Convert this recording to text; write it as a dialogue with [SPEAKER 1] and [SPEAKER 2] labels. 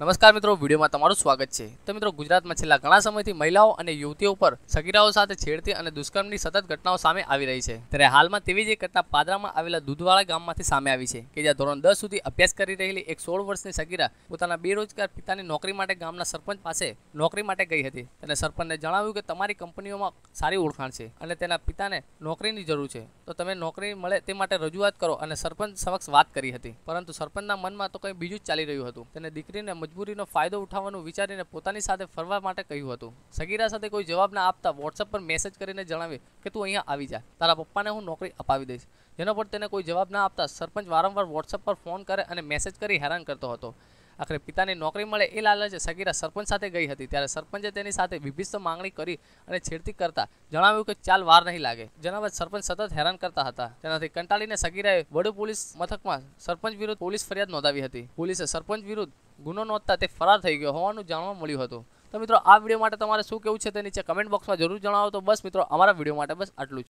[SPEAKER 1] નમસ્કાર મિત્રો વિડિયોમાં તમારું સ્વાગત છે તો મિત્રો ગુજરાતમાં છેલ્લા ઘણા સમયથી મહિલાઓ અને યુવતીઓ પર સગીરાઓ સાથે છેડતી અને દુષ્કર્મની સતત ઘટનાઓ સામે આવી રહી છે ત્યારે હાલમાં તવીજી કર્તા પાદરામાં આવેલા દૂધવાળા ગામમાંથી સામે આવી છે કે જે આ ધોરણ 10 સુધી અભ્યાસ કરી રહેલી એક 16 વર્ષની સગીરા પોતાના બેરોજગાર પિતાને નોકરી માટે ગામના સરપંચ પાસે નોકરી માટે ગઈ હતી અને સરપંચે જણાવ્યું કે તમારી કંપનીઓમાં સારી ઉડખાણ છે અને તેના પિતાને નોકરીની જરૂર છે તો તમે નોકરી મળે તે માટે રજૂઆત કરો અને સરપંચ સમક્ષ વાત કરી હતી પરંતુ સરપંચના મનમાં તો કંઈ બીજું જ ચાલી રહ્યું હતું તેની દીકરીને મજબૂરીનો ફાયદો ઉઠાવવાનું વિચારીને પોતાની સાથે ફરવા માટે કહ્યું હતું સગીરા સાથે કોઈ જવાબ ના આપતા WhatsApp પર મેસેજ કરીને જણાવ્યું કે તું અહીંયા આવી જા તારા પપ્પાને હું નોકરી અપાવી દઈશ જેનો પર તેને કોઈ જવાબ ના આપતા સરપંચ વારંવાર WhatsApp પર ફોન કરે અને મેસેજ કરી હેરાન કરતો હતો અખરે પિતાને નોકરી મળે એ લાલચ સગીરા સરપંચ સાથે ગઈ હતી ત્યારે સરપંચે તેની સાથે વિભીષમ માંગણી કરી અને છેડતી કરતા જણાવ્યું કે ચાલ વાર નહી લાગે જનવાત સરપંચ સદત હેરાન કરતા હતા ત્યારથી કંટાળીને સગીરાએ બડુ પોલીસ મથકમાં સરપંચ વિરુદ્ધ પોલીસ ફરિયાદ નોંધાવી હતી પોલીસે સરપંચ વિરુદ્ધ ગુનો નોંધાતે ફરાર થઈ ગયો હોવાનું જાણવા મળ્યું હતું તો મિત્રો આ વિડિયો માટે તમારું શું કેવું છે તે નીચે કમેન્ટ બોક્સમાં જરૂર જણાવો તો બસ મિત્રો અમારા વિડિયો માટે બસ આટલું